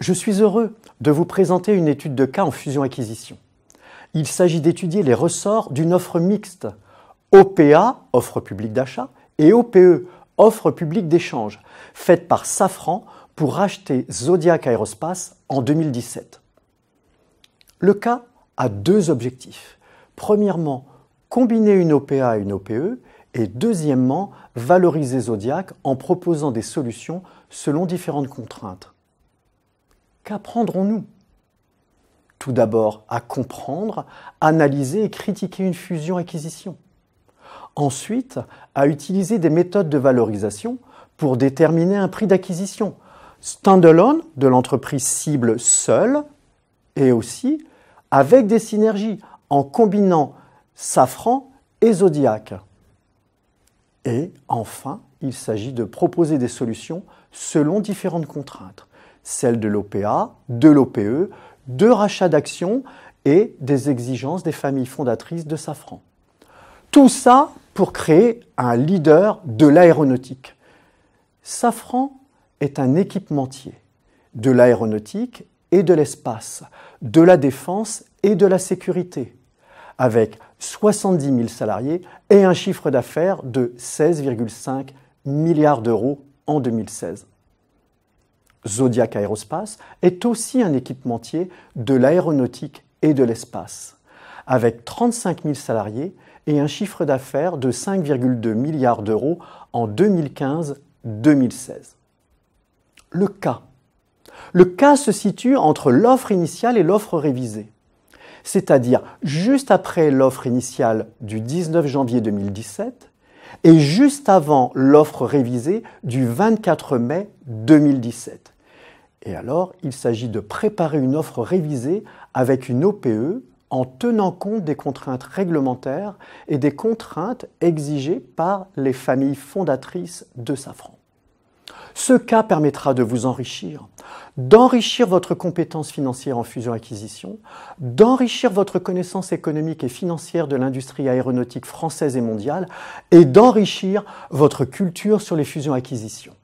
Je suis heureux de vous présenter une étude de cas en fusion-acquisition. Il s'agit d'étudier les ressorts d'une offre mixte, OPA, offre publique d'achat, et OPE, offre publique d'échange, faite par Safran pour racheter Zodiac Aerospace en 2017. Le cas a deux objectifs. Premièrement, combiner une OPA et une OPE et deuxièmement, valoriser Zodiac en proposant des solutions selon différentes contraintes qu'apprendrons-nous Tout d'abord à comprendre, analyser et critiquer une fusion-acquisition. Ensuite, à utiliser des méthodes de valorisation pour déterminer un prix d'acquisition, standalone de l'entreprise cible seule et aussi avec des synergies en combinant Safran et Zodiac. Et enfin, il s'agit de proposer des solutions selon différentes contraintes celle de l'OPA, de l'OPE, de rachats d'actions et des exigences des familles fondatrices de Safran. Tout ça pour créer un leader de l'aéronautique. Safran est un équipementier de l'aéronautique et de l'espace, de la défense et de la sécurité, avec 70 000 salariés et un chiffre d'affaires de 16,5 milliards d'euros en 2016. Zodiac Aerospace, est aussi un équipementier de l'aéronautique et de l'espace. Avec 35 000 salariés et un chiffre d'affaires de 5,2 milliards d'euros en 2015-2016. Le cas. Le cas se situe entre l'offre initiale et l'offre révisée, c'est-à-dire juste après l'offre initiale du 19 janvier 2017 et juste avant l'offre révisée du 24 mai 2017. Et alors, il s'agit de préparer une offre révisée avec une OPE en tenant compte des contraintes réglementaires et des contraintes exigées par les familles fondatrices de Safran. Ce cas permettra de vous enrichir, d'enrichir votre compétence financière en fusion-acquisition, d'enrichir votre connaissance économique et financière de l'industrie aéronautique française et mondiale, et d'enrichir votre culture sur les fusions-acquisitions.